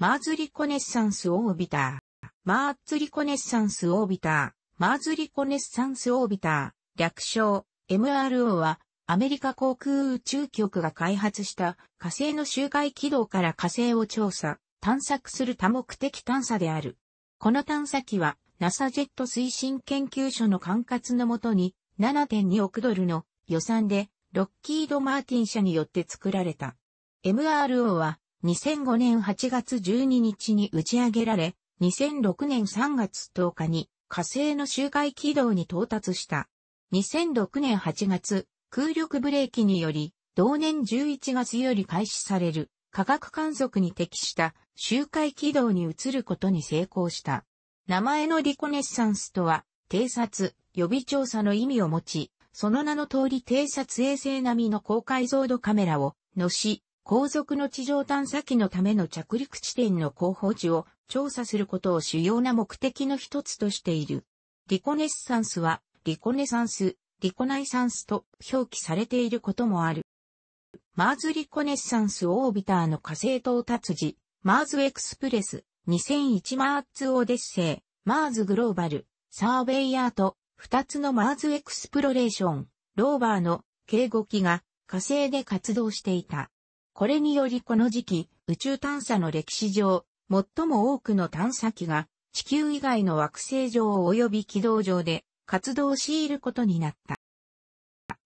マーズリコネッサンスオービター。マーズリコネッサンスオービター。マーズリコネッサンスオービター。略称 MRO はアメリカ航空宇宙局が開発した火星の周回軌道から火星を調査、探索する多目的探査である。この探査機は NASA ジェット推進研究所の管轄のもとに7.2億ドルの予算でロッキード・マーティン社によって作られた。MRO は2005年8月12日に打ち上げられ、2006年3月10日に火星の周回軌道に到達した。2006年8月、空力ブレーキにより、同年11月より開始される科学観測に適した周回軌道に移ることに成功した。名前のリコネッサンスとは、偵察、予備調査の意味を持ち、その名の通り偵察衛星並みの高解像度カメラを、のし、後続の地上探査機のための着陸地点の候補地を調査することを主要な目的の一つとしている。リコネッサンスは、リコネサンス、リコナイサンスと表記されていることもある。マーズリコネッサンスオービターの火星到達時、マーズエクスプレス、2001マーツオデッセイ、マーズグローバル、サーベイヤーと、2つのマーズエクスプロレーション、ローバーの、計5機が火星で活動していた。これによりこの時期、宇宙探査の歴史上、最も多くの探査機が地球以外の惑星上及び軌道上で活動しいることになった。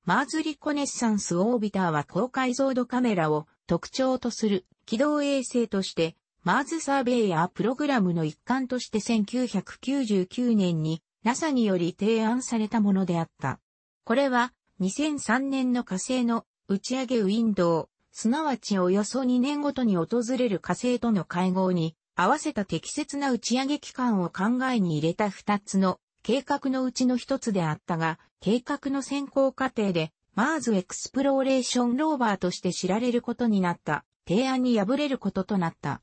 マーズリコネッサンスオービターは高解像度カメラを特徴とする軌道衛星として、マーズサーベイヤープログラムの一環として1999年に NASA により提案されたものであった。これは2003年の火星の打ち上げウィンドウすなわちおよそ2年ごとに訪れる火星との会合に、合わせた適切な打ち上げ期間を考えに入れた2つの計画のうちの1つであったが、計画の先行過程で、マーズエクスプローレーションローバーとして知られることになった提案に敗れることとなった。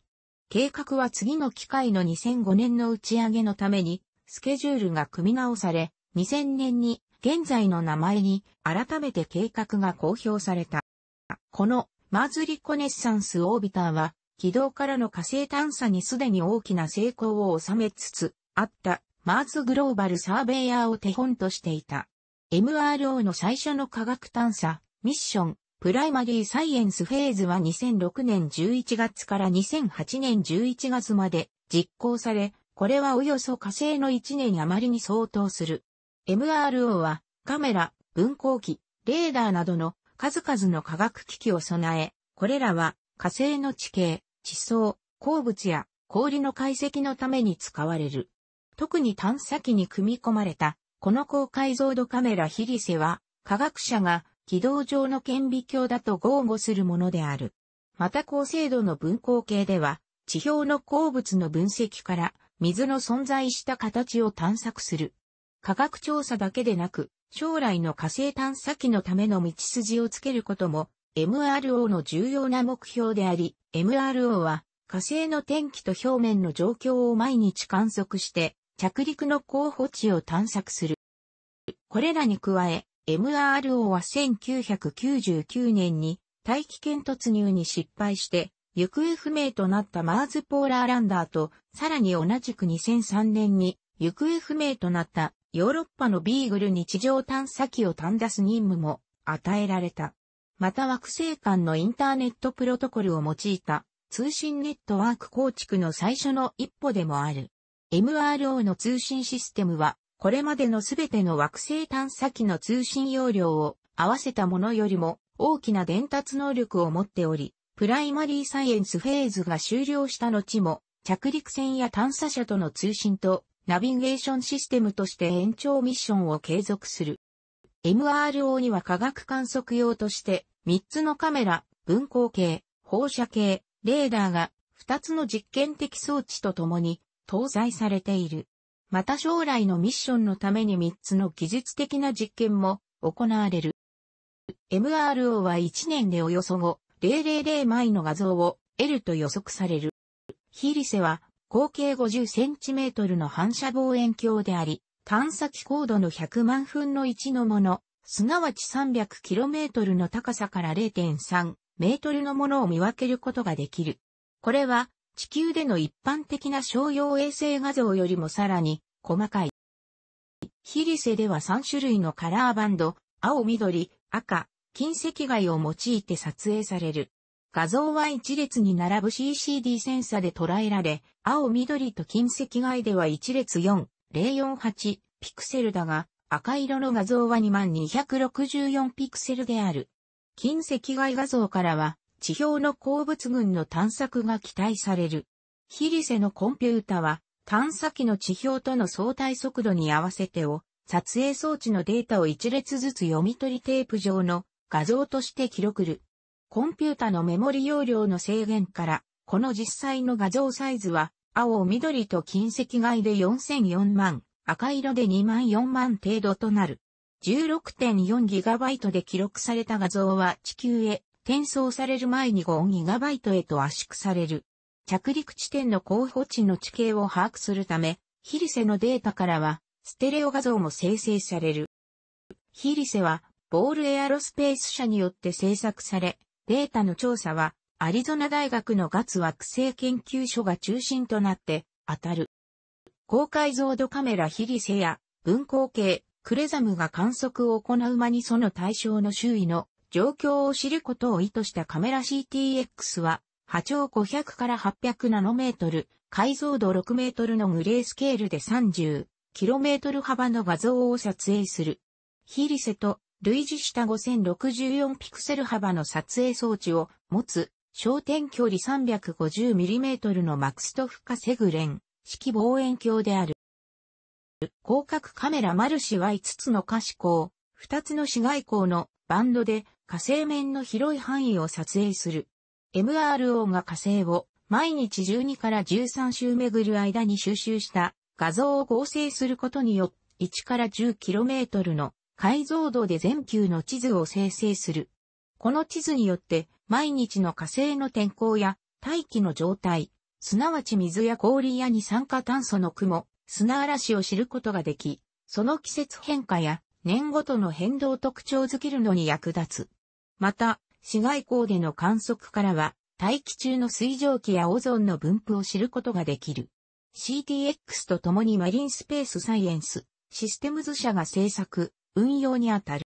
計画は次の機会の2005年の打ち上げのために、スケジュールが組み直され、2000年に現在の名前に改めて計画が公表された。このマーズリコネッサンスオービターは、軌道からの火星探査にすでに大きな成功を収めつつあったマーズグローバルサーベイヤーを手本としていた。MRO の最初の科学探査、ミッション、プライマリーサイエンスフェーズは2006年11月から2008年11月まで実行され、これはおよそ火星の1年余りに相当する。MRO はカメラ、分光器、レーダーなどの数々の科学機器を備え、これらは火星の地形、地層、鉱物や氷の解析のために使われる。特に探査機に組み込まれた、この高解像度カメラヒリセは、科学者が軌道上の顕微鏡だと豪語するものである。また高精度の分光計では、地表の鉱物の分析から、水の存在した形を探索する。科学調査だけでなく、将来の火星探査機のための道筋をつけることも MRO の重要な目標であり、MRO は火星の天気と表面の状況を毎日観測して着陸の候補地を探索する。これらに加え、MRO は1999年に大気圏突入に失敗して行方不明となったマーズポーラーランダーと、さらに同じく2003年に行方不明となったヨーロッパのビーグル日常探査機を探出す任務も与えられた。また惑星間のインターネットプロトコルを用いた通信ネットワーク構築の最初の一歩でもある。MRO の通信システムは、これまでのすべての惑星探査機の通信容量を合わせたものよりも大きな伝達能力を持っており、プライマリーサイエンスフェーズが終了した後も、着陸船や探査車との通信とナビゲーションシステムとして延長ミッションを継続する。MRO には科学観測用として3つのカメラ、分光系、放射系、レーダーが2つの実験的装置とともに搭載されている。また将来のミッションのために3つの技術的な実験も行われる。MRO は1年でおよそ5、000枚の画像を得ると予測される。ヒリセは合計50センチメートルの反射望遠鏡であり、探査機高度の100万分の1のもの、すなわち 300km の高さから0.3メートルのものを見分けることができる。これは地球での一般的な商用衛星画像よりもさらに細かい。ヒリセでは3種類のカラーバンド、青緑、赤、近赤外を用いて撮影される。画像は一列に並ぶ CCD センサで捉えられ、青緑と近赤外では一列4、048ピクセルだが、赤色の画像は2264ピクセルである。近赤外画像からは、地表の鉱物群の探索が期待される。ヒリセのコンピュータは、探査機の地表との相対速度に合わせてを、撮影装置のデータを一列ずつ読み取りテープ上の画像として記録る。コンピュータのメモリ容量の制限から、この実際の画像サイズは、青、緑と近赤外で4004万、赤色で2万4万程度となる。16.4GB で記録された画像は地球へ転送される前に 5GB へと圧縮される。着陸地点の候補地の地形を把握するため、ヒリセのデータからは、ステレオ画像も生成される。ヒリセは、ボールエアロスペース社によって制作され、データの調査は、アリゾナ大学のガツ惑星研究所が中心となって当たる。高解像度カメラヒリセや分光系、クレザムが観測を行う間にその対象の周囲の状況を知ることを意図したカメラ CTX は波長500から800ナノメートル、解像度6メートルのグレースケールで3 0トル幅の画像を撮影する。ヒリセと類似した5064ピクセル幅の撮影装置を持つ、焦点距離 350mm のマクストフカセグレン、式望遠鏡である。広角カメラマルシは5つの可視光、2つの市外光のバンドで火星面の広い範囲を撮影する。MRO が火星を毎日12から13周巡る間に収集した画像を合成することによって1から 10km の解像度で全球の地図を生成する。この地図によって毎日の火星の天候や大気の状態、すなわち水や氷や二酸化炭素の雲、砂嵐を知ることができ、その季節変化や年ごとの変動特徴づけるのに役立つ。また、市外光での観測からは、大気中の水蒸気やオゾンの分布を知ることができる。CTX と共にマリンスペースサイエンス、システムズ社が制作、運用にあたる。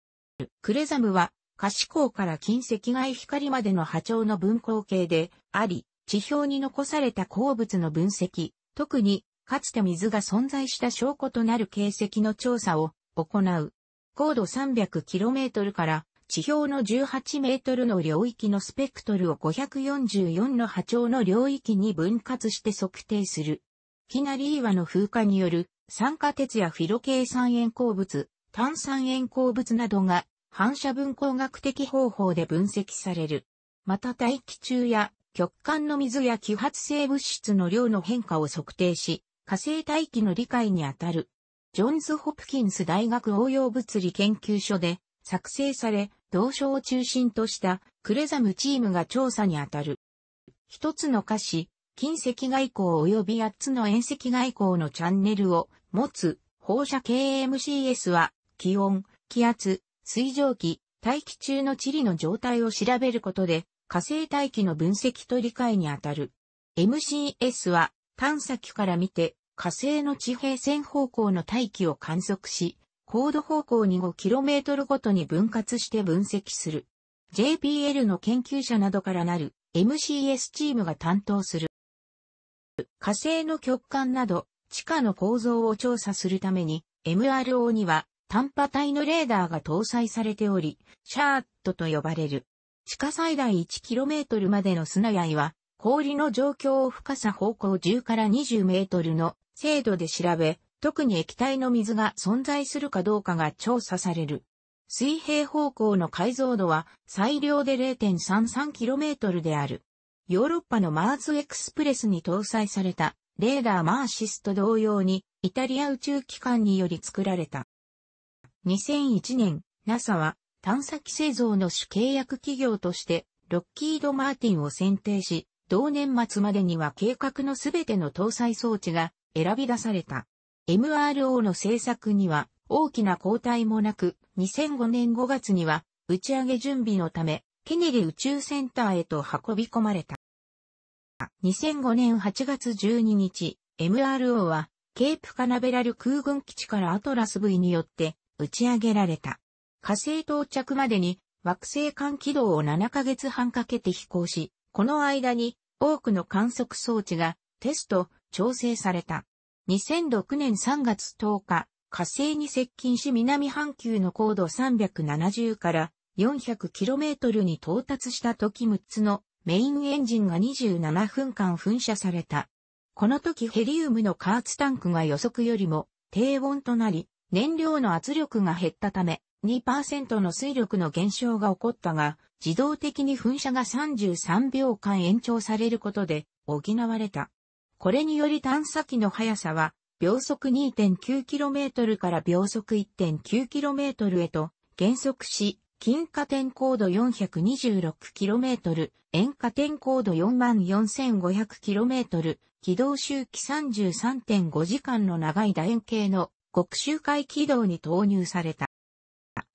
クレザムは、可視光から近赤外光までの波長の分光系であり、地表に残された鉱物の分析、特に、かつて水が存在した証拠となる形跡の調査を行う。高度 300km から地表の 18m の領域のスペクトルを544の波長の領域に分割して測定する。キナリーワの風化による酸化鉄やフィロ系酸塩鉱物、炭酸塩鉱物などが反射分光学的方法で分析される。また大気中や極寒の水や揮発性物質の量の変化を測定し、火星大気の理解にあたる。ジョンズ・ホプキンス大学応用物理研究所で作成され、同賞を中心としたクレザムチームが調査にあたる。一つの歌詞、近赤外光及び8つの遠赤外光のチャンネルを持つ放射系 MCS は気温、気圧、水蒸気、大気中の地理の状態を調べることで、火星大気の分析と理解にあたる。MCS は探査機から見て火星の地平線方向の大気を観測し、高度方向に 5km ごとに分割して分析する。JPL の研究者などからなる MCS チームが担当する。火星の極間など地下の構造を調査するために MRO には短波帯のレーダーが搭載されており、シャーットと呼ばれる。地下最大 1km までの砂やいは、氷の状況を深さ方向10から20メートルの精度で調べ、特に液体の水が存在するかどうかが調査される。水平方向の解像度は最良で 0.33km である。ヨーロッパのマーズエクスプレスに搭載されたレーダーマーシスと同様にイタリア宇宙機関により作られた。2001年、NASA は探査機製造の主契約企業として、ロッキード・マーティンを選定し、同年末までには計画のすべての搭載装置が選び出された。MRO の製作には大きな交代もなく、2005年5月には打ち上げ準備のため、ケネディ宇宙センターへと運び込まれた。2005年8月12日、MRO は、ケープカナベラル空軍基地からアトラス V によって打ち上げられた。火星到着までに惑星間軌道を7ヶ月半かけて飛行し、この間に多くの観測装置がテスト、調整された。2006年3月10日、火星に接近し南半球の高度370から400キロメートルに到達した時6つのメインエンジンが27分間噴射された。この時ヘリウムの加圧タンクが予測よりも低温となり、燃料の圧力が減ったため、2%の水力の減少が起こったが、自動的に噴射が33秒間延長されることで補われた。これにより探査機の速さは秒速 2.9km から秒速 1.9km へと減速し、近下点高度 426km、遠下点高度 44500km、軌道周期33.5時間の長い楕円形の国集会軌道に投入された。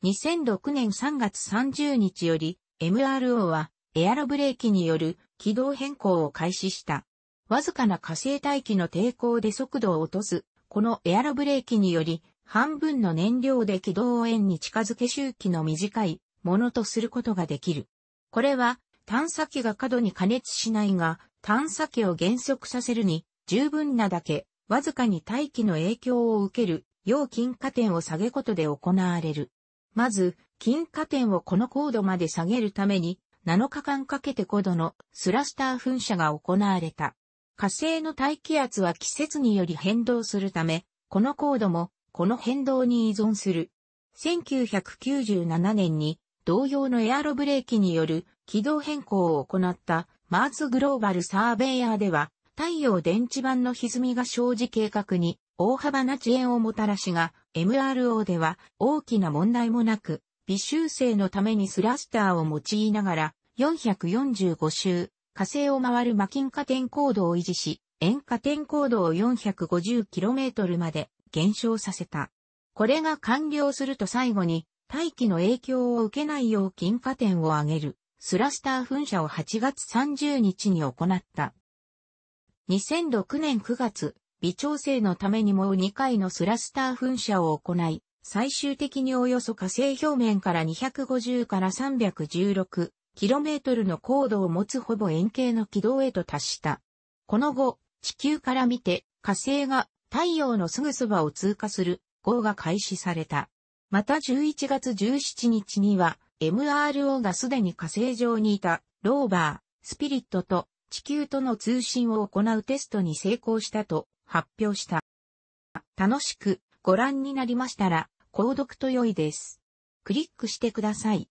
2006年3月30日より MRO はエアロブレーキによる軌道変更を開始した。わずかな火星大気の抵抗で速度を落とす、このエアロブレーキにより半分の燃料で軌道を円に近づけ周期の短いものとすることができる。これは探査機が過度に加熱しないが探査機を減速させるに十分なだけわずかに大気の影響を受ける要金貨点を下げことで行われる。まず、金貨点をこの高度まで下げるために、7日間かけて高度のスラスター噴射が行われた。火星の大気圧は季節により変動するため、この高度もこの変動に依存する。1997年に同様のエアロブレーキによる軌道変更を行ったマーズグローバルサーベイヤーでは太陽電池板の歪みが生じ計画に大幅な遅延をもたらしが、MRO では大きな問題もなく、微修正のためにスラスターを用いながら、445周、火星を回るマキン加点高度を維持し、円加点高度を 450km まで減少させた。これが完了すると最後に、大気の影響を受けないよう金加点を上げる、スラスター噴射を8月30日に行った。2006年9月、微調整のためにもう2回のスラスター噴射を行い、最終的におよそ火星表面から250から 316km の高度を持つほぼ円形の軌道へと達した。この後、地球から見て火星が太陽のすぐそばを通過する号が開始された。また11月17日には MRO がすでに火星上にいたローバー、スピリットと地球との通信を行うテストに成功したと発表した。楽しくご覧になりましたら、購読と良いです。クリックしてください。